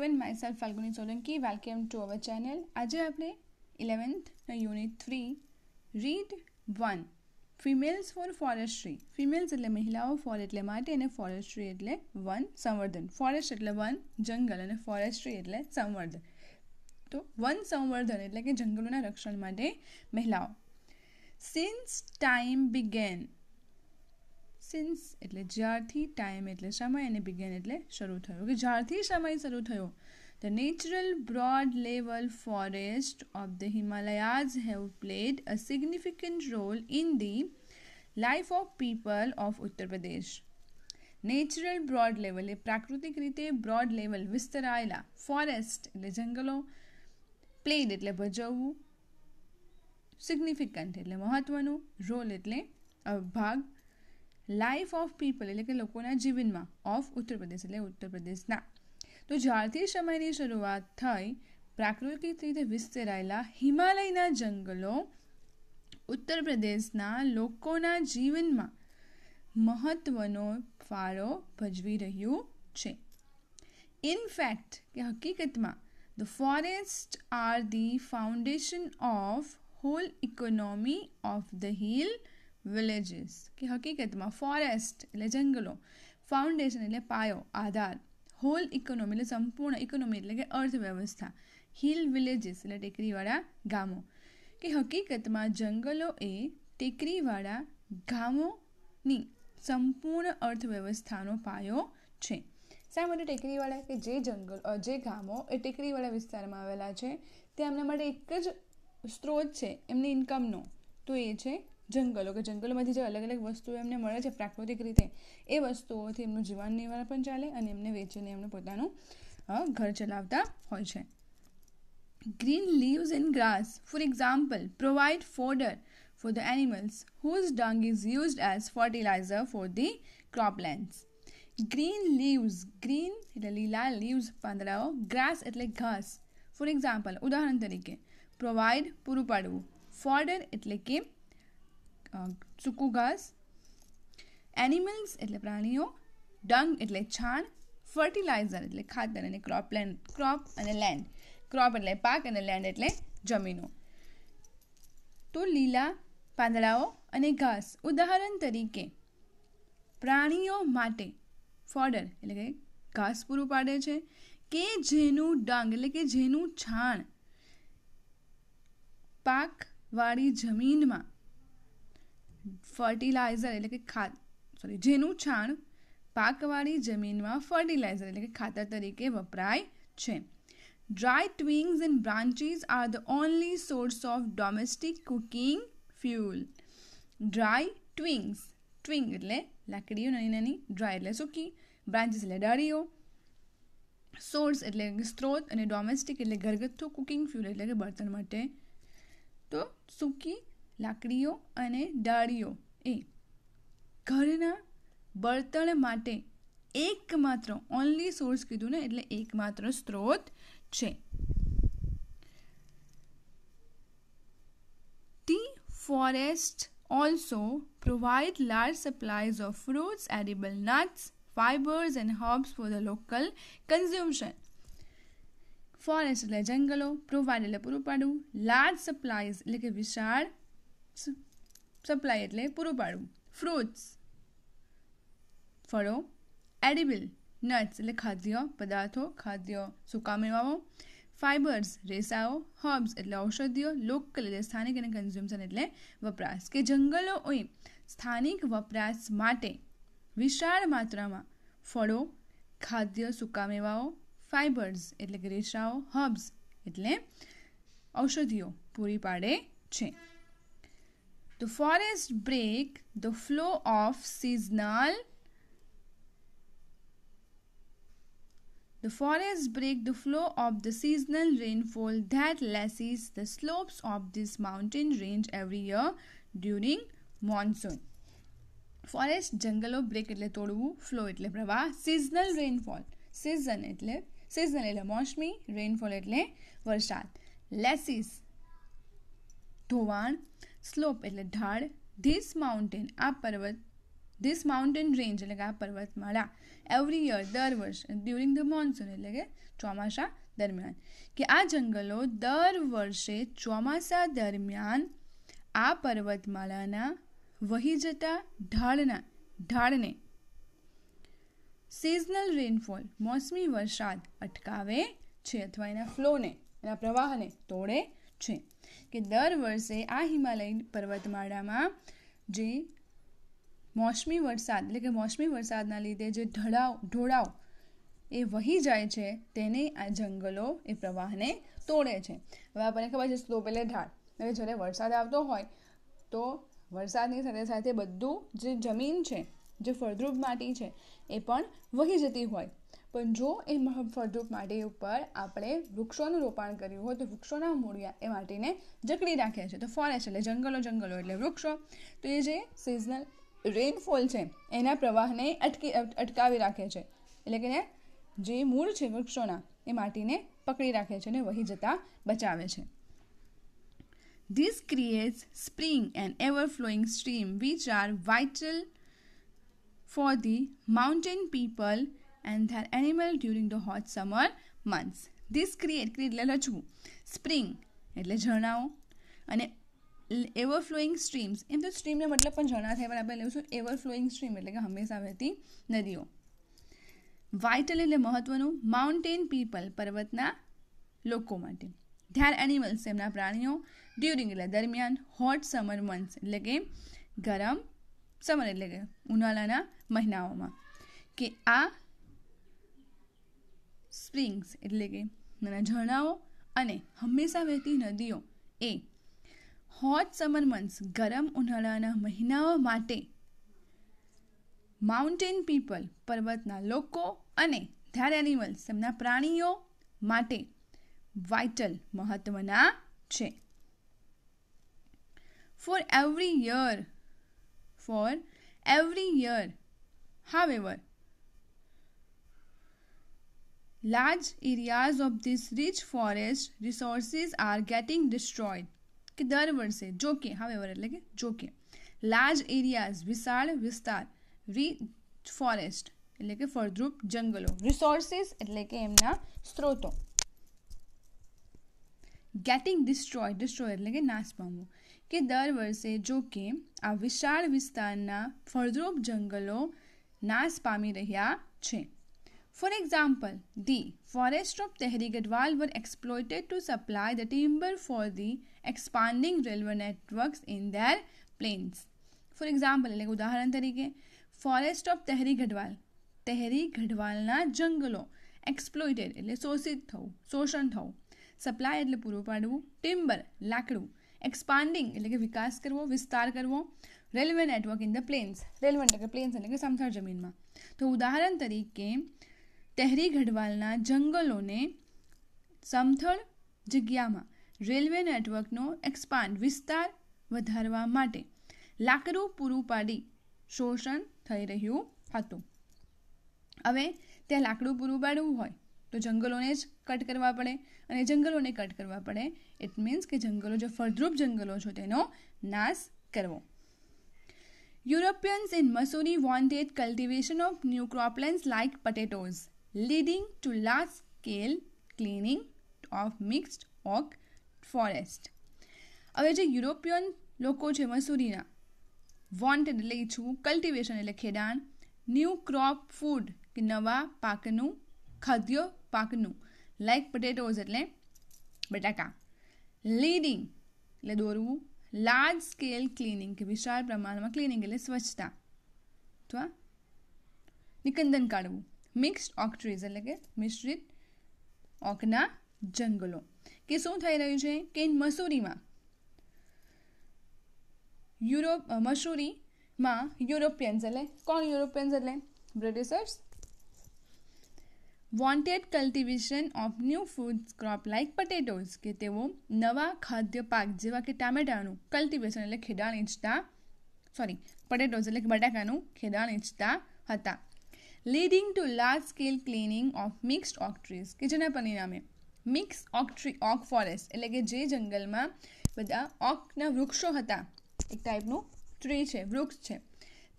Everyone myself Falguni Solanki welcome to our channel આજે આપણે ઇલેવન્થનો unit three read one females for forestry females એટલે મહિલાઓ ફોર એટલે માટે અને ફોરેસ્ટ્રી એટલે વન સંવર્ધન ફોરેસ્ટ એટલે વન જંગલ અને ફોરેસ્ટ્રી એટલે સંવર્ધન તો વન સંવર્ધન એટલે કે જંગલોના રક્ષણ માટે મહિલાઓ સિન્સ ટાઈમ બિગેન સિન્સ એટલે જ્યારથી ટાઈમ એટલે સમય અને બિગેન એટલે શરૂ થયો કે જ્યારથી સમય શરૂ થયો the natural broad level forest of the Himalayas have played a significant role in the life of people of Uttar Pradesh natural broad level એ પ્રાકૃતિક રીતે બ્રોડ લેવલ વિસ્તરાયેલા ફોરેસ્ટ એટલે જંગલો પ્લેડ એટલે ભજવવું સિગ્નિફિકન્ટ એટલે મહત્ત્વનું રોલ એટલે ભાગ લાઈફ ઓફ પીપલ એટલે કે લોકોના જીવનમાં ઓફ ઉત્તર પ્રદેશ એટલે ઉત્તર પ્રદેશના તો જ્યારથી સમયની શરૂઆત થઈ પ્રાકૃતિક રીતે વિસ્તરાયેલા હિમાલયના જંગલો ઉત્તર પ્રદેશના લોકોના જીવનમાં મહત્વનો ફાળો ભજવી રહ્યું છે ઇનફેક્ટ કે હકીકતમાં the forest are the foundation of whole economy of the hill villages કે હકીકતમાં ફોરેસ્ટ એટલે જંગલો ફાઉન્ડેશન એટલે પાયો આધાર હોલ ઇકોનોમી એટલે સંપૂર્ણ ઇકોનોમી એટલે કે અર્થવ્યવસ્થા હિલ વિલેજીસ એટલે ટેકરીવાળા ગામો કે હકીકતમાં જંગલો એ ટેકરીવાળા ગામોની સંપૂર્ણ અર્થવ્યવસ્થાનો પાયો છે શા માટે ટેકરીવાળા કે જે જંગલ જે ગામો એ ટેકરીવાળા વિસ્તારમાં આવેલા છે તે એમના માટે એક જ સ્ત્રોત છે એમની ઇન્કમનો તો એ છે જંગલો કે જંગલોમાંથી જે અલગ અલગ વસ્તુઓ એમને મળે છે પ્રાકૃતિક રીતે એ વસ્તુઓથી એમનું જીવન નિર્વાહ પણ ચાલે અને એમને વેચીને એમનું પોતાનું ઘર ચલાવતા હોય છે green leaves and grass for example provide fodder for the animals whose dung is used as fertilizer for the croplands. Green leaves, green એટલે લીલા લીવ્સ પાંદડાઓ ગ્રાસ એટલે ઘાસ ફોર એક્ઝામ્પલ ઉદાહરણ તરીકે પ્રોવાઈડ પૂરું પાડવું ફોર્ડર એટલે કે સૂકું ઘાસ એનિમલ્સ એટલે પ્રાણીઓ ડંગ એટલે છાણ ફર્ટિલાઇઝર એટલે ખાતર અને ક્રોપ લેન્ડ ક્રોપ અને લેન્ડ ક્રોપ એટલે પાક અને લેન્ડ એટલે જમીનો તો લીલા પાંદડાઓ અને ઘાસ ઉદાહરણ તરીકે પ્રાણીઓ માટે ફોડર એટલે કે ઘાસ પૂરું પાડે છે કે જેનું ડંગ એટલે કે જેનું છાણ પાકવાળી જમીનમાં ફર્ટિલાઇઝર એટલે કે ખાત સોરી જેનું છાણ પાકવાળી જમીનમાં ફર્ટિલાઇઝર એટલે કે ખાતર તરીકે વપરાય છે dry twigs and branches are the only source of domestic cooking fuel dry twigs twig એટલે લાકડીઓ નાની નાની ડ્રાય એટલે સૂકી બ્રાન્ચીસ એટલે ડાળીઓ સોર્સ એટલે સ્ત્રોત અને ડોમેસ્ટિક એટલે ઘરગથ્થુ કુકિંગ ફ્યુલ એટલે કે બળતણ માટે તો સૂકી લાકડીઓ અને ડાળીઓ એ ઘરના બળતણ માટે એકમાત્ર ઓનલી સોર્સ કીધું ને એટલે એકમાત્ર સ્ત્રોત છે the forest also provide large supplies of fruits edible nuts fibres and herbs for the local consumption forest એટલે જંગલો પ્રોવાઈડ એટલે પૂરું પાડવું લાર્જ સપ્લાયઝ એટલે કે વિશાળ સપ્લાય એટલે પૂરું પાડવું ફ્રૂટ્સ ફળો એડિબલ નટ્સ એટલે ખાદ્ય પદાર્થો ખાદ્ય સૂકા મેવાઓ ફાઇબર્સ રેસાઓ હર્બ્સ એટલે ઔષધિઓ લોકલ એટલે સ્થાનિક અને કન્ઝ્યુમ્શન એટલે વપરાશ કે જંગલો હોય સ્થાનિક વપરાશ માટે વિશાળ માત્રામાં ફળો ખાદ્ય સૂકા મેવાઓ ફાઇબર્સ એટલે કે રેસાઓ હર્બ્સ એટલે ઔષધિઓ પૂરી પાડે છે The forest break the flow of seasonal The forest break the flow of the seasonal rainfall that lashes the slopes of this mountain range every year during monsoon. Forest jungle break એટલે તોડવું flow એટલે પ્રવાહ Seasonal rainfall season એટલે seasonal એટલે મોસમી rainfall એટલે વરસાદ લેસીસ ધોવાણ સ્લોપ એટલે ઢાળ ધીસ માઉન્ટેન આ પર્વત ધીસ માઉન્ટેન રેન્જ એટલે કે આ પર્વતમાળા એવરી યર દર વર્ષ ડ્યુરિંગ ધ મોન્સૂન એટલે કે ચોમાસા દરમિયાન કે આ જંગલો દર વર્ષે ચોમાસા દરમિયાન આ પર્વતમાળાના વહી જતા ઢાળના ઢાળને સિઝનલ રેનફોલ મોસમી વરસાદ અટકાવે છે અથવા એના ફ્લોને એના પ્રવાહને તોડે છે કે દર વર્ષે આ હિમાલય પર્વતમાળામાં જે મોસમી વરસાદ એટલે કે મોસમી વરસાદના લીધે જે ઢળાવ ઢોળાવ એ વહી જાય છે તેને આ જંગલો એ પ્રવાહને તોડે છે હવે આપણને ખબર છે સ્લો પેલે ઢાળ હવે જ્યારે વરસાદ આવતો હોય તો વરસાદની સાથે સાથે બધું જે જમીન છે જે ફળદ્રુપ માટી છે એ પણ વહી જતી હોય પણ જો એ ફળદ્રુપ માટે ઉપર આપણે વૃક્ષોનું રોપાણ કર્યું હોય તો વૃક્ષોના મૂળિયા એ માટીને જકડી રાખે છે તો ફોરેસ્ટ એટલે જંગલો જંગલો એટલે વૃક્ષો તો એ જે સિઝનલ રેનફોલ છે એના પ્રવાહને અટકી અટકાવી રાખે છે એટલે કે જે મૂળ છે વૃક્ષોના એ માટીને પકડી રાખે છે અને વહી જતા બચાવે છે this creates spring and ever flowing stream which are vital for the mountain people and their animal during the hot summer months this create create એટલે રચવું સ્પ્રિંગ એટલે ઝરણાઓ અને એવર એવરફ્લોઈંગ સ્ટ્રીમ્સ એમ તો સ્ટ્રીમનો મતલબ પણ ઝરણા થાય પણ આપણે લઈશું એવરફ્લોઈંગ સ્ટ્રીમ એટલે કે હંમેશા વહેતી નદીઓ વાઇટલ એટલે મહત્ત્વનું માઉન્ટેન પીપલ પર્વતના લોકો માટે ધ્યાર એનિમલ્સ એમના પ્રાણીઓ ડ્યુરિંગ એટલે દરમિયાન હોટ સમર મંથ્સ એટલે કે ગરમ સમર એટલે કે ઉનાળાના મહિનાઓમાં કે આ સ્પ્રિંગ્સ એટલે કે નાના ઝરણાઓ અને હંમેશા વહેતી નદીઓ એ હોટ સમર મંથ્સ ગરમ ઉનાળાના મહિનાઓ માટે માઉન્ટેન પીપલ પર્વતના લોકો અને ધેર એનિમલ્સ તેમના પ્રાણીઓ માટે વાઇટલ મહત્વના છે for every year for every year however large areas of this rich forest resources are getting destroyed કે દર વર્ષે જોકે હવે however એટલે કે જો કે લાર્જ એરિયાઝ વિશાળ વિસ્તાર રીચ ફોરેસ્ટ એટલે કે ફળદ્રુપ જંગલો રિસોર્સિસ એટલે કે એમના સ્ત્રોતો ગેટિંગ ડિસ્ટ્રોય ડિસ્ટ્રોય એટલે કે નાશ પામવું કે દર વર્ષે જો કે આ વિશાળ વિસ્તારના ફળદ્રુપ જંગલો નાશ પામી રહ્યા છે For example, the forests of Tehri Gadwal were exploited to supply the timber for the expanding railway networks in their plains. For example, like ઉદાહરણ તરીકે ફોરેસ્ટ ઓફ તહેરી ગઢવાલ તહેરી ગઢવાલના જંગલો એક્સપ્લોઇટેડ એટલે શોષિત થવું શોષણ થવું સપ્લાય એટલે પૂરું પાડવું ટિમ્બર લાકડું એક્સપાન્ડિંગ એટલે કે વિકાસ કરવો વિસ્તાર કરવો railway network in the plains railway એટલે કે પ્લેન્સ એટલે કે સમથળ જમીનમાં તો ઉદાહરણ તરીકે ટેહરી ગઢવાલના જંગલોને સમથળ જગ્યામાં રેલવે નેટવર્કનો એક્સપાન્ડ વિસ્તાર વધારવા માટે લાકડું પૂરું પાડી શોષણ થઈ રહ્યું હતું હવે ત્યાં લાકડું પૂરું પાડવું હોય તો જંગલોને જ કટ કરવા પડે અને જંગલોને કટ કરવા પડે ઇટ મીન્સ કે જંગલો જે ફળદ્રુપ જંગલો છો તેનો નાશ કરવો Europeans in Mussoorie wanted cultivation of new croplands like potatoes leading to large scale cleaning of mixed oak forest હવે જે યુરોપિયન લોકો છે મસૂરીના વોન્ટેડ એટલે ઈચ્છવું કલ્ટિવેશન એટલે ખેડાણ ન્યૂ ક્રોપ ફૂડ કે નવા પાકનું ખાદ્ય પાકનું લાઈક પોટેટોઝ એટલે બટાકા લીડિંગ એટલે દોરવું લાર્જ સ્કેલ ક્લિનિંગ કે વિશાળ પ્રમાણમાં ક્લિનિંગ એટલે સ્વચ્છતા અથવા નિકંદન કાઢવું મિક્સ્ડ ઓક ટ્રીઝ એટલે કે મિશ્રિત ઓકના જંગલો કે શું થઈ રહ્યું છે કે મસૂરીમાં યુરોપ મસૂરીમાં યુરોપિયન્સ એટલે કોણ યુરોપિયન્સ એટલે Britishers wanted cultivation of new food crop like potatoes કે તેઓ નવા ખાદ્ય પાક જેવા કે ટામેટાનું કલ્ટિવેશન એટલે ખેડાણ ઇચ્છતા સોરી પટેટોઝ એટલે બટાકાનું ખેડાણ ઇચ્છતા હતા leading to large scale cleaning of mixed oak trees કે જેના પરિણામે mix oak tree oak forest એટલે કે જે જંગલમાં બધા ઓકના વૃક્ષો હતા એક ટાઈપનું ટ્રી છે વૃક્ષ છે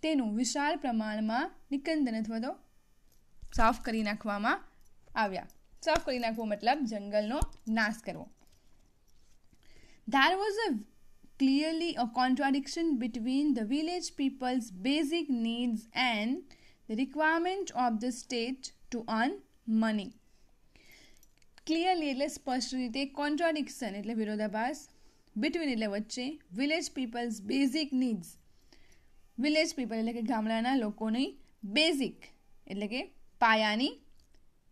તેનું વિશાળ પ્રમાણમાં નિકંદન અથવા તો સાફ કરી નાખવામાં આવ્યા સાફ કરી નાખવો મતલબ જંગલનો નાશ કરવો there was a clearly a contradiction between the village peoples basic needs and requirement of the state to earn money clearly એટલે સ્પષ્ટ રીતે કોન્ટ્રાડિક્શન એટલે વિરોધાભાસ બિટવીન એટલે વચ્ચે village peoples basic needs village people એટલે કે ગામડાના લોકોની બેઝિક એટલે કે પાયાની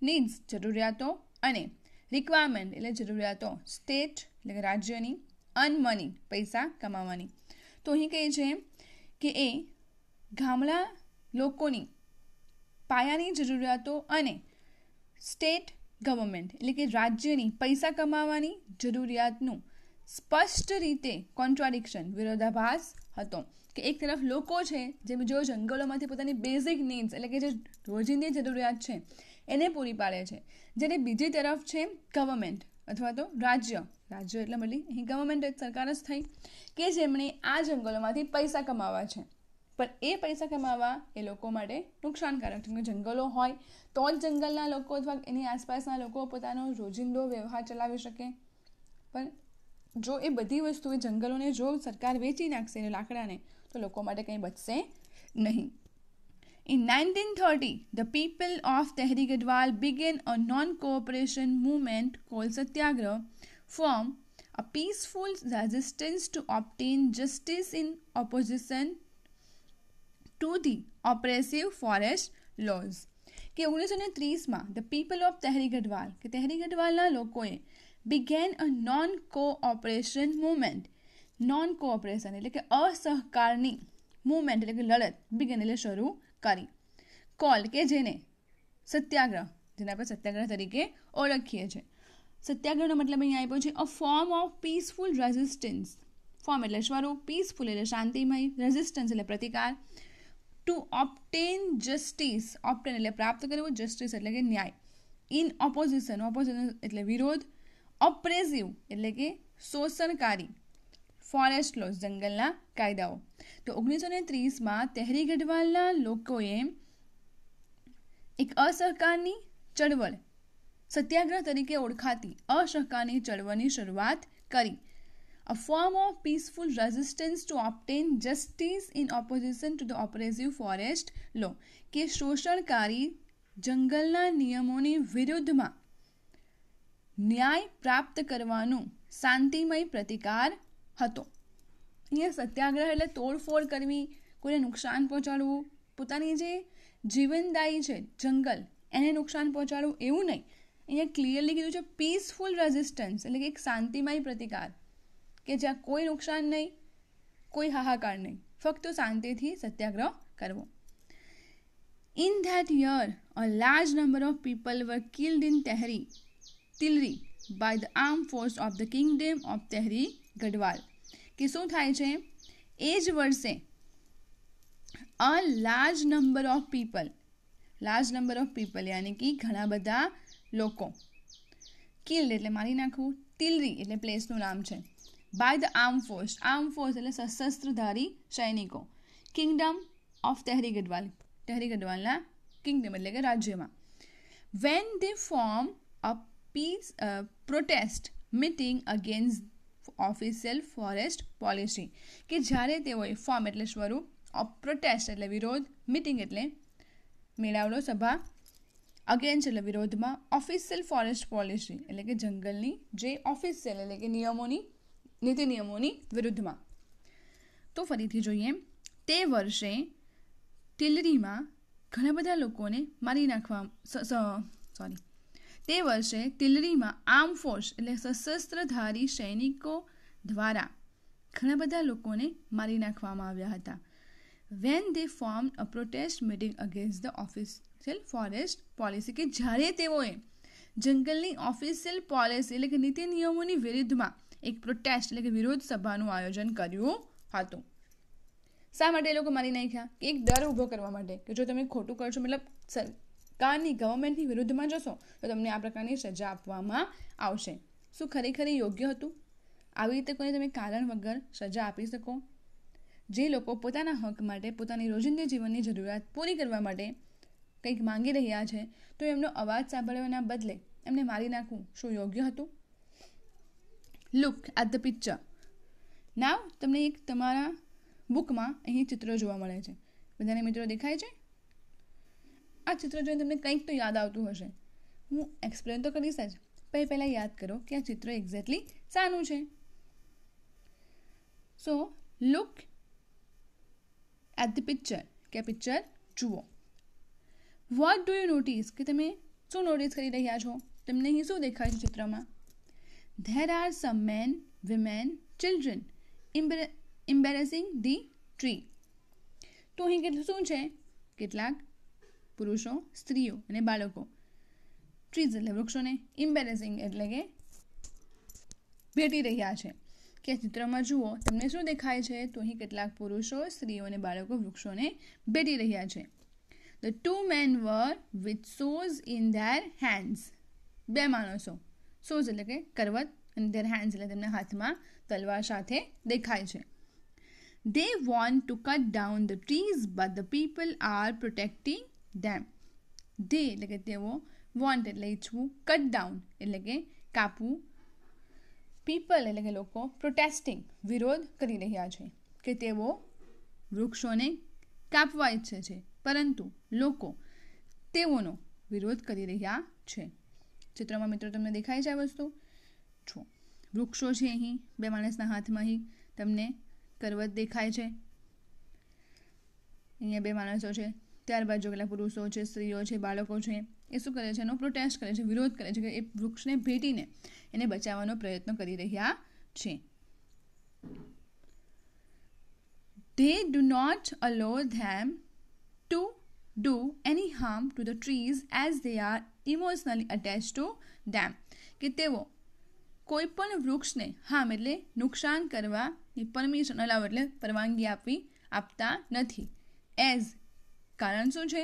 નીડ્સ જરૂરિયાતો અને રિક્વાયરમેન્ટ એટલે જરૂરિયાતો સ્ટેટ એટલે કે રાજ્યની અન મની પૈસા કમાવાની તો અહીં કહે છે કે એ ગામડા લોકોની પાયાની જરૂરિયાતો અને સ્ટેટ ગવર્મેન્ટ એટલે કે રાજ્યની પૈસા કમાવાની જરૂરિયાતનું સ્પષ્ટ રીતે કોન્ટ્રાડિક્શન વિરોધાભાસ હતો કે એક તરફ લોકો છે જે જો જંગલોમાંથી પોતાની બેઝિક નીડ્સ એટલે કે જે રોજિંદી જરૂરિયાત છે એને પૂરી પાડે છે જ્યારે બીજી તરફ છે ગવર્મેન્ટ અથવા તો રાજ્ય રાજ્ય એટલે મળી અહીં ગવર્મેન્ટ સરકાર જ થઈ કે જેમણે આ જંગલોમાંથી પૈસા કમાવા છે પણ એ પૈસા કમાવા એ લોકો માટે નુકસાનકારક છે જંગલો હોય તો જ જંગલના લોકો અથવા એની આસપાસના લોકો પોતાનો રોજિંદો વ્યવહાર ચલાવી શકે પણ જો એ બધી વસ્તુ એ જંગલોને જો સરકાર વેચી નાખશે એ લાકડાને તો લોકો માટે કંઈ બચશે નહીં In 1930, the people of Tehrik Adwal began a non-cooperation movement called Satyagraha from a peaceful resistance to obtain justice in opposition to the oppressive forest laws કે ઓગણીસો ને ત્રીસમાં the people of Tehri Garhwal કે તહેરી ગઢવાલના લોકોએ began a non cooperation movement non cooperation એટલે કે અસહકારની moment એટલે કે લડત બિગેન એટલે શરૂ કરી કોલ કે જેને સત્યાગ્રહ જેને આપણે સત્યાગ્રહ તરીકે ઓળખીએ છીએ સત્યાગ્રહનો મતલબ અહીંયા આપ્યો છે a form of peaceful resistance form એટલે સ્વરૂપ પીસફુલ એટલે શાંતિમય રેઝિસ્ટન્સ એટલે પ્રતિકાર ટુ ઓપ્ટેન જસ્ટિસ ઓપ્ટેન એટલે પ્રાપ્ત કરવું જસ્ટિસ એટલે કે ન્યાય ઇન ઓપોઝિશન ઓપોઝિશન એટલે વિરોધ ઓપરેસિવ એટલે કે શોષણકારી ફોરેસ્ટ લોસ જંગલના કાયદાઓ તો ઓગણીસો ને ત્રીસમાં તેહરી ગઢવાલના લોકોએ એક અસહકારની ચળવળ સત્યાગ્રહ તરીકે ઓળખાતી અસહકારની ચળવળની શરૂઆત કરી a form of peaceful resistance to obtain justice in opposition to the oppressive forest law કે શોષણકારી જંગલના નિયમોની વિરુદ્ધમાં ન્યાય પ્રાપ્ત કરવાનું શાંતિમય પ્રતિકાર હતો અહીંયા સત્યાગ્રહ એટલે તોડફોડ કરવી કોઈને નુકસાન પહોંચાડવું પોતાની જે જીવનદાયી છે જંગલ એને નુકસાન પહોંચાડવું એવું નહીં અહીંયા ક્લિયરલી કીધું છે પીસફુલ રેઝિસ્ટન્સ એટલે કે એક શાંતિમય પ્રતિકાર કે જ્યાં કોઈ નુકસાન નહીં કોઈ હાહાકાર નહીં ફક્ત શાંતિથી સત્યાગ્રહ કરવો in that year a large number of people were killed in Tehri Tilari by the arm force of the kingdom of Tehri Garhwal કે શું થાય છે એ જ વર્ષે a large number of people large number of people યાની કે ઘણા બધા લોકો કિલ્ડ એટલે મારી નાખવું તિલરી એટલે પ્લેસનું નામ છે by the arm force arm force એટલે સશસ્ત્રધારી સૈનિકો કિંગડમ ઓફ તહેરી ગઢવાલ તહેરી ગઢવાલના કિંગડમ એટલે કે રાજ્યમાં when they form a peace protest meeting against official forest policy કે જ્યારે તેઓએ ફોર્મ એટલે સ્વરૂપ પ્રોટેસ્ટ એટલે વિરોધ મિટિંગ એટલે મેળાવડો સભા અગેન્સ્ટ એટલે વિરોધમાં ઓફિશિયલ ફોરેસ્ટ પોલિસી એટલે કે જંગલની જે ઓફિશિયલ એટલે કે નિયમોની નીતિ નિયમોની વિરુદ્ધમાં તો ફરીથી જોઈએ તે વર્ષે ટિલરીમાં ઘણા બધા લોકોને મારી નાખવા સોરી તે વર્ષે ટિલરીમાં આર્મ ફોર્સ એટલે સશસ્ત્રધારી સૈનિકો દ્વારા ઘણા બધા લોકોને મારી નાખવામાં આવ્યા હતા when they form a protest meeting against the official forest policy કે જ્યારે તેઓએ જંગલની ઓફિશિયલ પોલિસી એટલે કે નીતિ નિયમોની વિરુદ્ધમાં એક પ્રોટેસ્ટ એટલે કે વિરોધ સભાનું આયોજન કર્યું હતું શા માટે એ લોકો મારી નાખ્યા કે એક દર ઊભો કરવા માટે કે જો તમે ખોટું કરશો મતલબ સરકારની ગવર્મેન્ટની વિરુદ્ધમાં જશો તો તમને આ પ્રકારની સજા આપવામાં આવશે શું ખરેખર યોગ્ય હતું આવી રીતે કોઈને તમે કારણ વગર સજા આપી શકો જે લોકો પોતાના હક માટે પોતાની રોજિંદા જીવનની જરૂરિયાત પૂરી કરવા માટે કંઈક માંગી રહ્યા છે તો એમનો અવાજ સાંભળવાના બદલે એમને મારી નાખવું શું યોગ્ય હતું look at the picture now તમને એક તમારા બુકમાં અહીં ચિત્ર જોવા મળે છે બધાને મિત્રો દેખાય છે આ ચિત્ર જોઈને તમને કંઈક તો યાદ આવતું હશે હું એક્સપ્લેન તો કરીશ જ પણ એ પહેલાં યાદ કરો કે આ ચિત્ર એક્ઝેક્ટલી શાનું છે so look at the picture કે પિક્ચર જુઓ વોટ ડુ યુ નોટિસ કે તમે શું નોટિસ કરી રહ્યા છો તમને અહીં શું દેખાય છે ચિત્રમાં There are some men, women, children embarrassing the tree. તો અહીં કેટલું શું છે કેટલાક પુરુષો સ્ત્રીઓ અને બાળકો ટ્રીઝ એટલે વૃક્ષોને ઇમ્બેરેસિંગ એટલે કે ભેટી રહ્યા છે કે ચિત્રમાં જુઓ તમને શું દેખાય છે તો અહીં કેટલાક પુરુષો સ્ત્રીઓ અને બાળકો વૃક્ષોને ભેટી રહ્યા છે the two men were with saws in their hands બે માણસો સોઝ એટલે કે કરવત અને ધેર હેન્ડ્સ એટલે તેમના હાથમાં તલવાર સાથે દેખાય છે they want to cut down the trees but the people are protecting them they એટલે કે તેઓ વોન્ટ એટલે ઈચ્છવું કટ ડાઉન એટલે કે કાપવું પીપલ એટલે કે લોકો પ્રોટેસ્ટિંગ વિરોધ કરી રહ્યા છે કે તેઓ વૃક્ષોને કાપવા ઈચ્છે છે પરંતુ લોકો તેઓનો વિરોધ કરી રહ્યા છે ચિત્રમાં મિત્રો તમને દેખાય છે આ વસ્તુ જુઓ વૃક્ષો છે અહીં બે માણસના હાથમાં અહીં તમને કરવત દેખાય છે અહીંયા બે માણસો છે ત્યારબાદ જો કેટલા પુરુષો છે સ્ત્રીઓ છે બાળકો છે એ શું કરે છે એનો પ્રોટેસ્ટ કરે છે વિરોધ કરે છે કે એ વૃક્ષને ભેટીને એને બચાવવાનો પ્રયત્ન કરી રહ્યા છે they do not allow them to do any harm to the trees as they are emotionally attach to them કે તેઓ કોઈ પણ વૃક્ષને હામ એટલે નુકસાન કરવાની પરમિશન અલાવ એટલે પરવાનગી આપવી આપતા નથી એઝ કારણ શું છે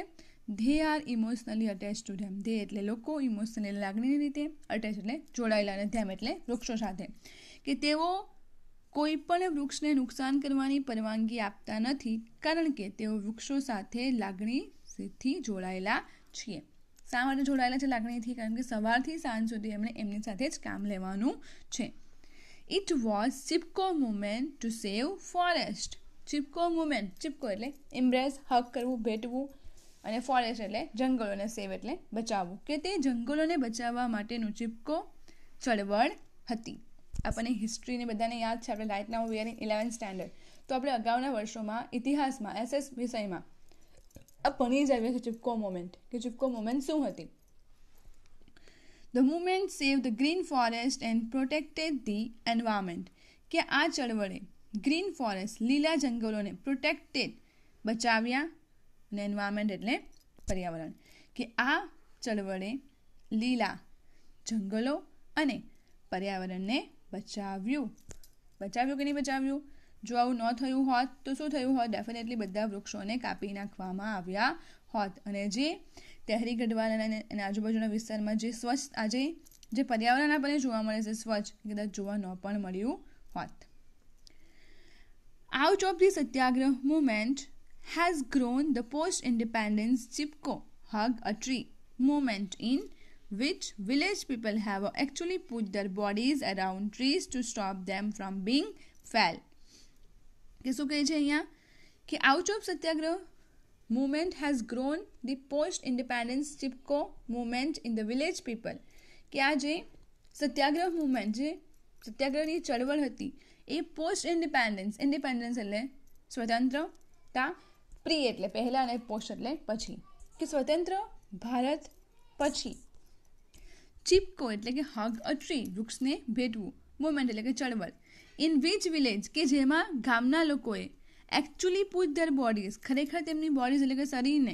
they are emotionally attach to them they એટલે લોકો ઇમોશનલી લાગણીની રીતે અટેચ એટલે જોડાયેલા અને ધેમ એટલે વૃક્ષો સાથે કે તેઓ કોઈ પણ વૃક્ષને નુકસાન કરવાની પરવાનગી આપતા નથી કારણ કે તેઓ વૃક્ષો સાથે લાગણી થી જોડાયેલા છીએ શા માટે જોડાયેલા છે લાગણીથી કારણ કે સવારથી સાંજ સુધી એમણે એમની સાથે જ કામ લેવાનું છે it was Chipko movement to save forest Chipko movement Chipko એટલે ઇમ્બ્રેસ હક કરવું ભેટવું અને ફોરેસ્ટ એટલે જંગલોને સેવ એટલે બચાવવું કે તે જંગલોને બચાવવા માટેનું ચિપકો ચળવળ હતી આપણને હિસ્ટ્રીને બધાને યાદ છે આપણે right now we are standard તો આપણે અગાઉના વર્ષોમાં ઇતિહાસમાં એસએસ વિષયમાં આ ભણી જ આવ્યા છે ચૂપકો મુમેન્ટ કે ચૂપકો મોમેન્ટ શું હતી the movement save the green forest and protected the environment કે આ ચળવળે ગ્રીન ફોરેસ્ટ લીલા જંગલોને પ્રોટેક્ટેડ બચાવ્યા અને એન્વાયરમેન્ટ એટલે પર્યાવરણ કે આ ચળવળે લીલા જંગલો અને પર્યાવરણને બચાવ્યું બચાવ્યું કે નહીં બચાવ્યું જો આવું ન થયું હોત તો શું થયું હોત ડેફિનેટલી બધા વૃક્ષોને કાપી નાખવામાં આવ્યા હોત અને જે તહેરી ગઢવાલ અને આજુબાજુના વિસ્તારમાં જે સ્વચ્છ આજે જે પર્યાવરણ આપણને જોવા મળે છે સ્વચ્છ કદાચ જોવા ન પણ મળ્યું હોત out of the satyagraha movement has grown the post independence Chipko Hug a Tree movement, in which village people have actually put their bodies around trees to stop them from being felled. કે શું કહે છે અહીંયા કે out of satyagraha movement has grown the post independence Chipko movement in the village people કે આ જે સત્યાગ્રહ moment જે સત્યાગ્રહની ચળવળ હતી એ પોસ્ટ ઇન્ડિપેન્ડન્સ ઇન્ડિપેન્ડન્સ એટલે સ્વતંત્રતા પ્રિય એટલે પહેલાં અને પોસ્ટ એટલે પછી કે સ્વતંત્ર ભારત પછી ચિપકો એટલે કે હગ અ ટ્રી વૃક્ષને ભેટવું મુમેન્ટ એટલે કે ચળવળ ઇન વિચ વિલેજ કે જેમાં ગામના લોકોએ એકચ્યુઅલી પુટ ધર બોડીઝ ખરેખર તેમની બોડીઝ એટલે કે શરીરને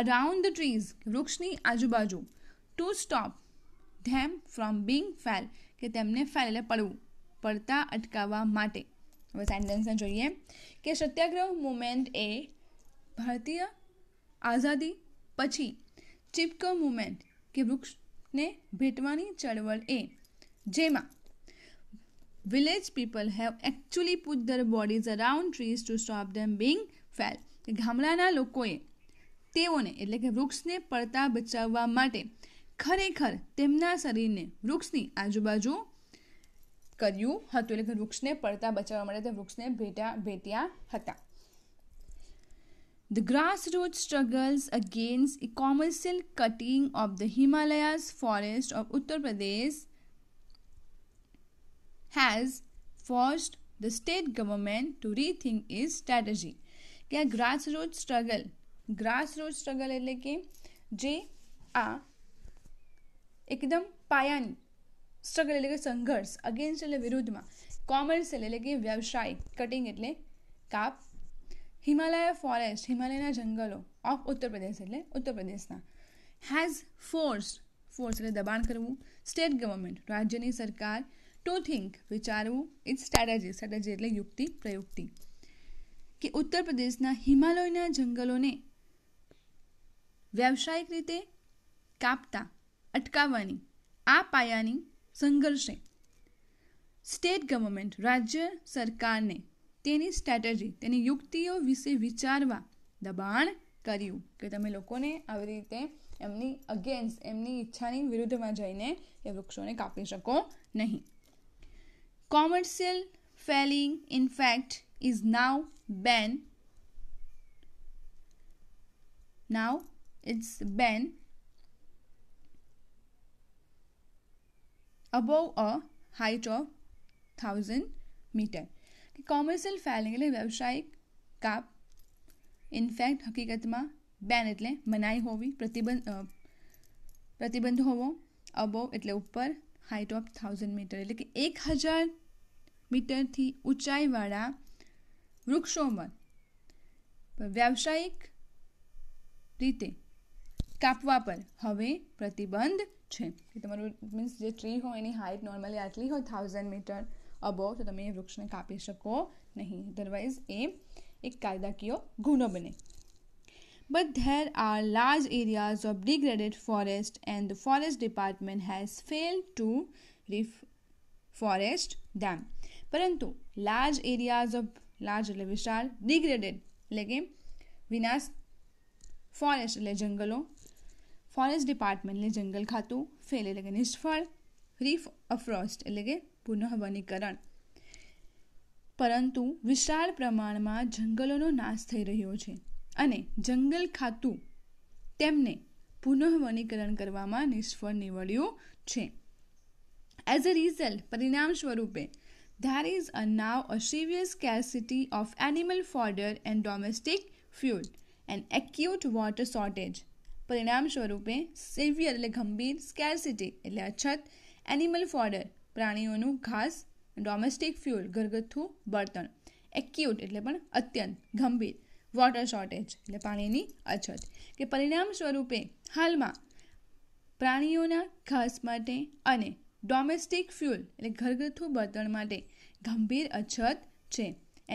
અરાઉન્ડ ધ ટ્રીઝ વૃક્ષની આજુબાજુ to stop them from being fell કે તેમને ફેલ એટલે પડવું પડતા અટકાવવા માટે હવે સેન્ટેન્સને જોઈએ કે સત્યાગ્રહ મુમેન્ટ એ ભારતીય આઝાદી પછી ચિપકો મુમેન્ટ કે વૃક્ષને ભેટવાની ચળવળ એ જેમાં village people have actually put their bodies around trees to stop them being fell ગામડાના લોકોએ તેઓને એટલે કે વૃક્ષને પડતા બચાવવા માટે ખરેખર તેમના શરીરને વૃક્ષની આજુબાજુ કર્યું હતું એટલે કે વૃક્ષને પડતા બચાવવા માટે તે વૃક્ષને ભેટા ભેટ્યા હતા The grassroots struggles against commercial cutting of the Himalayas forest of Uttar Pradesh has forced the state government to rethink its strategy કે આ ગ્રાસરૂટ સ્ટ્રગલ ગ્રાસરૂટ સ્ટ્રગલ એટલે કે જે આ એકદમ પાયાની સ્ટ્રગલ એટલે કે સંઘર્ષ અગેન્સ્ટ એટલે વિરુદ્ધમાં કોમર્શિયલ એટલે કે વ્યવસાય કટિંગ એટલે કાપ હિમાલય ફોરેસ્ટ હિમાલયના જંગલો ઓફ ઉત્તર પ્રદેશ એટલે ઉત્તર પ્રદેશના હેઝ ફોર્સ ફોર્સ એટલે દબાણ કરવું સ્ટેટ ગવર્મેન્ટ રાજ્યની સરકાર ટુ થિંક વિચારવું ઇટ સ્ટ્રેટેજી સ્ટ્રેટેજી એટલે યુક્તિ પ્રયુક્તિ કે ઉત્તર પ્રદેશના હિમાલયના જંગલોને વ્યવસાયિક રીતે કાપતા અટકાવવાની આ પાયાની સંઘર્ષે સ્ટેટ ગવર્મેન્ટ રાજ્ય સરકારને તેની સ્ટ્રેટેજી તેની યુક્તિઓ વિશે વિચારવા દબાણ કર્યું કે તમે લોકોને આવી રીતે એમની અગેન્સ્ટ એમની ઈચ્છાની વિરુદ્ધમાં જઈને એ વૃક્ષોને કાપી શકો નહીં Commercial felling, in fact, is now banned. Now it's banned above a height of 1000 metre commercial felling એટલે વ્યવસાયિક કાપ ઇનફેક્ટ હકીકતમાં બેન એટલે મનાઈ હોવી પ્રતિબંધ પ્રતિબંધ હોવો અબોવ એટલે ઉપર હાઇટ ઓફ થાઉઝન્ડ મીટર એટલે કે એક હજાર मीटर की ऊंचाई वाला वृक्षोंवन व्यवसायिक रीति कापवा पर હવે પ્રતિબંધ છે કે તમારો મીન્સ જે ટ્રી હોય એની હાઈ નોર્મલી આટલી ઓર 1000 મીટર અબોવ સો તમે વૃક્ષને કાપી શકો નહીં અધરવાઇઝ એ એક कायदा કયો ગુનો બને but there are large areas of degraded forest and the forest department has failed to reforest them પરંતુ લાર્જ એરિયાઝ ઓફ લાર્જ એટલે વિશાળ ડિગ્રેડેડ એટલે કે વિનાશ ફોરેસ્ટ એટલે જંગલો ફોરેસ્ટ ડિપાર્ટમેન્ટ એટલે જંગલ ખાતું ફેલ એટલે કે નિષ્ફળ રીફ અફ્રોસ્ટ એટલે કે પુનઃવનીકરણ પરંતુ વિશાળ પ્રમાણમાં જંગલોનો નાશ થઈ રહ્યો છે અને જંગલ ખાતું તેમને પુનઃવનીકરણ કરવામાં નિષ્ફળ નીવડ્યું છે એઝ અ રિઝલ્ટ પરિણામ સ્વરૂપે there is a now a severe scarcity of animal fodder and domestic fuel and acute water shortage પરિણામ સ્વરૂપે સેવિયર એટલે ગંભીર સ્કેરસિટી એટલે અછત એનિમલ ફોડર પ્રાણીઓનું ઘાસ ડોમેસ્ટિક ફ્યુલ ઘરગથ્થું બળતણ એક્યુટ એટલે પણ અત્યંત ગંભીર વોટર શોર્ટેજ એટલે પાણીની અછત કે પરિણામ સ્વરૂપે હાલમાં પ્રાણીઓના ઘાસ માટે અને ડોમેસ્ટિક ફ્યુલ એટલે ઘરગથ્થુ બળતણ માટે ગંભીર અછત છે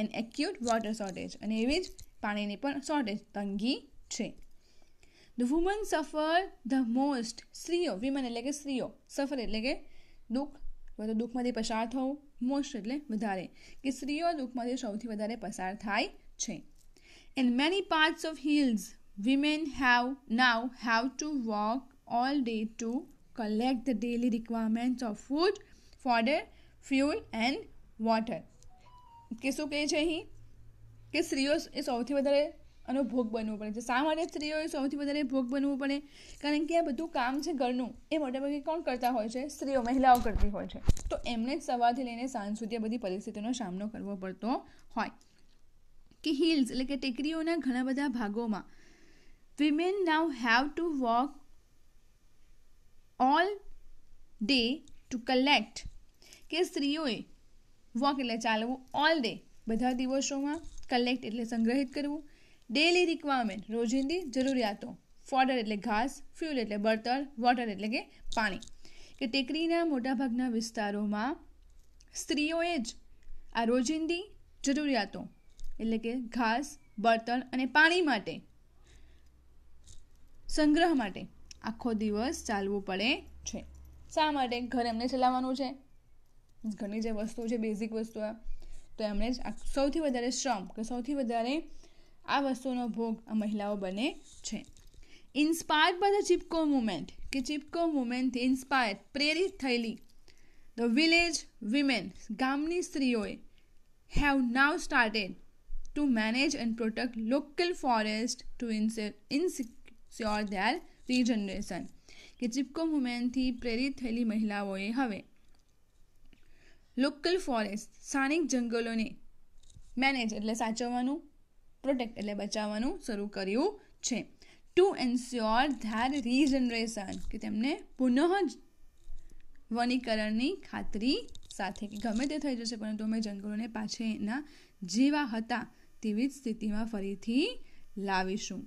એન્ડ એક્યુટ વોટર શોર્ટેજ અને એવી જ પાણીની પણ શોર્ટેજ તંગી છે the woman suffer the most સ્ત્રીઓ વિમન એટલે કે સ્ત્રીઓ સફર એટલે કે દુઃખ તો દુઃખમાંથી પસાર થવું મોસ્ટ એટલે વધારે કે સ્ત્રીઓ દુઃખમાંથી સૌથી વધારે પસાર થાય છે in many parts of hills women have now have to walk all day to collect the daily requirements of food, fodder, fuel and water. કે શું કહે છે અહીં કે સ્ત્રીઓ એ સૌથી વધારે આનો ભોગ બનવું પડે છે શા માટે સ્ત્રીઓએ સૌથી વધારે ભોગ બનવું પડે કારણ કે આ બધું કામ છે ઘરનું એ મોટાભાગે કોણ કરતા હોય છે સ્ત્રીઓ મહિલાઓ કરતી હોય છે તો એમને જ સવારથી લઈને સાંજ સુધી આ બધી પરિસ્થિતિનો સામનો કરવો પડતો હોય કે હિલ્સ એટલે કે ટેકરીઓના ઘણા બધા ભાગોમાં women now have to walk all day to collect કે સ્ત્રીઓએ વોક એટલે ચાલવું ઓલ ડે બધા દિવસોમાં કલેક્ટ એટલે સંગ્રહિત કરવું ડેલી રિક્વાયરમેન્ટ રોજિંદી જરૂરિયાતો ફોડર એટલે ઘાસ ફ્યુલ એટલે બળતર વોટર એટલે કે પાણી કે ટેકરીના મોટાભાગના વિસ્તારોમાં સ્ત્રીઓએ જ આ રોજિંદી જરૂરિયાતો એટલે કે ઘાસ બળતર અને પાણી માટે સંગ્રહ માટે આખો દિવસ ચાલવું પડે છે શા માટે ઘર એમને ચલાવવાનું છે ઘરની જે વસ્તુઓ છે બેઝિક વસ્તુઓ તો એમણે જ સૌથી વધારે શ્રમ કે સૌથી વધારે આ વસ્તુનો ભોગ આ મહિલાઓ બને છે inspired by the Chipko movement કે ચિપકો મુમેન્ટથી ઇન્સ્પાયર પ્રેરિત થયેલી ધ વિલેજ વિમેન ગામની સ્ત્રીઓએ have now started to to manage and protect local forest to insure their regeneration કે ચિપકો મુમેન્ટથી પ્રેરિત થયેલી મહિલાઓએ હવે લોકલ ફોરેસ્ટ સ્થાનિક જંગલોને મેનેજ એટલે સાચવવાનું પ્રોટેક્ટ એટલે બચાવવાનું શરૂ કર્યું છે ટુ એન્સ્યોર ધેર રીજનરેશન કે તેમને પુનઃ વનીકરણની ખાતરી સાથે કે ગમે તે થઈ જશે પરંતુ અમે જંગલોને પાછે એના જેવા હતા તેવી જ સ્થિતિમાં ફરીથી લાવીશું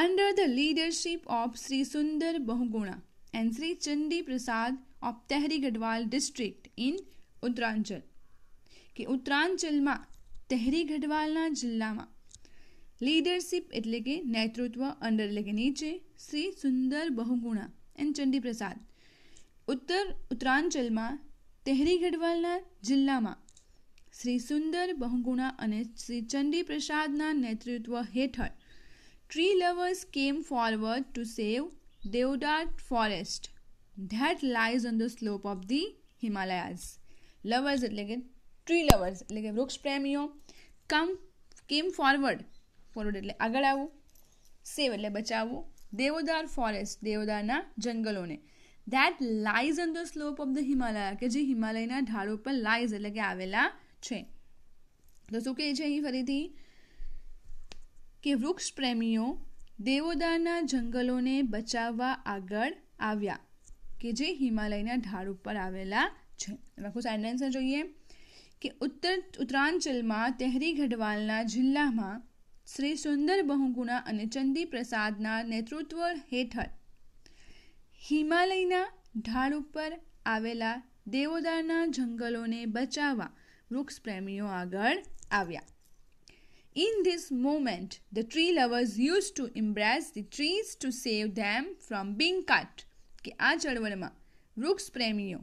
under the leadership of Shri Sundar Bahuguna and Shri Chandi Prasad of Tehri Garhwal district in Uttaranchal કે ઉત્તરાંચલમાં તહેરી ગઢવાલના જિલ્લામાં લીડરશીપ એટલે કે નેતૃત્વ અંડર એટલે કે નીચે શ્રી સુંદર બહુગુણા એન્ડ ચંડીપ્રસાદ ઉત્તર ઉત્તરાંચલમાં તહેરી ગઢવાલના જિલ્લામાં શ્રી સુંદર બહુગુણા અને શ્રી ચંડી પ્રસાદના નેતૃત્વ હેઠળ Tree lovers came forward to save Deodar forest that lies on the slope of the Himalayas lovers એટલે કે ટ્રી લવર્સ એટલે કે વૃક્ષ પ્રેમીઓ કમ કેમ ફોરવર્ડ ફોરવર્ડ એટલે આગળ આવવું સેવ એટલે બચાવવું દેવદાર ફોરેસ્ટ દેવદારના જંગલોને that lies on the slope of the Himalaya કે જે હિમાલયના ઢાળો પર લાઇઝ એટલે કે આવેલા છે તો શું કહે છે અહીં ફરીથી કે વૃક્ષપ્રેમીઓ દેવોદારના જંગલોને બચાવવા આગળ આવ્યા કે જે હિમાલયના ઢાળ ઉપર આવેલા છે આખું સેન્ટેન્સ જોઈએ કે ઉત્તર ઉત્તરાંચલમાં તેહરી ગઢવાલના જિલ્લામાં શ્રી સુંદર બહુગુણા અને ચંદી પ્રસાદના નેતૃત્વ હેઠળ હિમાલયના ઢાળ ઉપર આવેલા દેવોદારના જંગલોને બચાવવા વૃક્ષપ્રેમીઓ આગળ આવ્યા In this moment, the tree lovers used to embrace the trees to save them from being cut. કે આ ચળવળમાં વૃક્ષ પ્રેમીઓ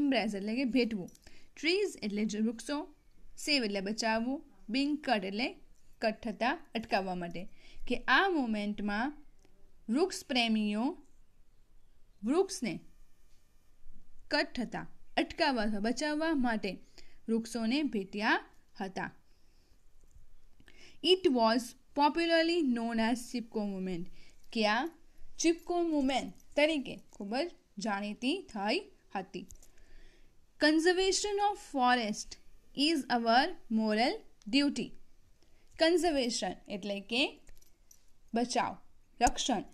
ઇમ્બ્રેસ એટલે કે ભેટવું ટ્રીઝ એટલે જે વૃક્ષો સેવ એટલે બચાવવું બિંગ કટ એટલે કટ થતાં અટકાવવા માટે કે આ મોમેન્ટમાં વૃક્ષ પ્રેમીઓ વૃક્ષને કટ થતાં અટકાવવા બચાવવા માટે વૃક્ષોને ભેટ્યા હતા it was popularly known as Chipko movement કે ચિપકો મુમેન્ટ તરીકે ખૂબ જ જાણીતી થઈ હતી conservation of forest is our moral duty conservation એટલે કે બચાવ રક્ષણ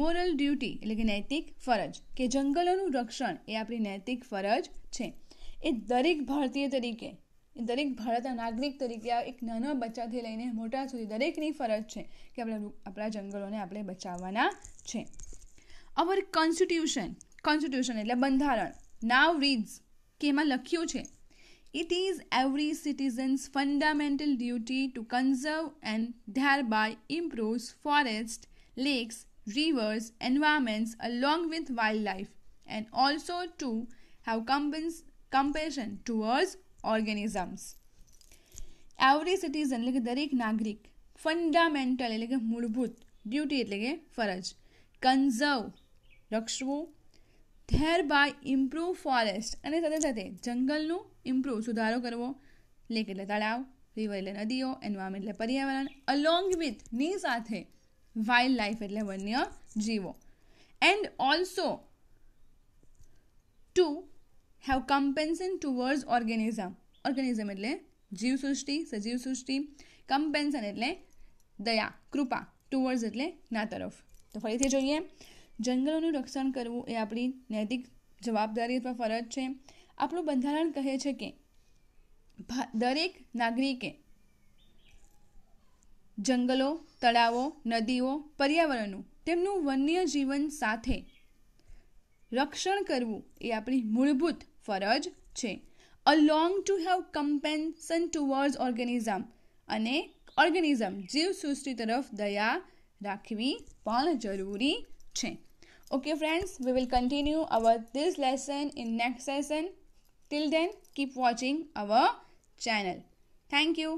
મોરલ ડ્યુટી એટલે કે નૈતિક ફરજ કે જંગલોનું રક્ષણ એ આપણી નૈતિક ફરજ છે એ દરેક ભારતીય તરીકે દરેક ભારતના નાગરિક તરીકે આ એક નાના બચ્ચાથી લઈને મોટા સુધી દરેકની ફરજ છે કે આપણે આપણા જંગલોને આપણે બચાવવાના છે અવર કોન્સ્ટિટ્યુશન કોન્સ્ટિટ્યુશન એટલે બંધારણ નાવ રીડ્સ કે એમાં લખ્યું છે it is every citizens fundamental duty to conserve and thereby improves forest lakes lakes, rivers, environments along with wildlife and also to have compens- compassion towards organisms every citizen એટલે કે દરેક નાગરિક fundamental એટલે કે મૂળભૂત duty એટલે કે ફરજ કન્ઝર્વ રક્ષવું ધેર બાય ઇમ્પ્રૂવ ફોરેસ્ટ અને સાથે સાથે જંગલનું ઇમ્પ્રૂવ સુધારો કરવો લેક એટલે તળાવ રિવર એટલે નદીઓ એન્વાયરમેન્ટ એટલે પર્યાવરણ અલોંગ વિથ ની સાથે વાઇલ્ડ લાઈફ એટલે વન્ય જીવો and also to have compassion towards organism organism એટલે જીવ સૃષ્ટિ સજીવ સૃષ્ટિ કમ્પેન્સન એટલે દયા કૃપા ટુવર્ડ્સ એટલે ના તરફ તો ફરીથી જોઈએ જંગલોનું રક્ષણ કરવું એ આપણી નૈતિક જવાબદારી અથવા ફરજ છે આપણું બંધારણ કહે છે કે દરેક નાગરિકે જંગલો તળાવો નદીઓ પર્યાવરણનું તેમનું વન્ય જીવન સાથે રક્ષણ કરવું એ આપણી મૂળભૂત ફરજ છે along to have compassion towards organism અને ઓર્ગેનિઝમ જીવ સૃષ્ટિ તરફ દયા રાખવી પણ જરૂરી છે okay friends we will continue our this lesson in next session till then keep watching our channel thank you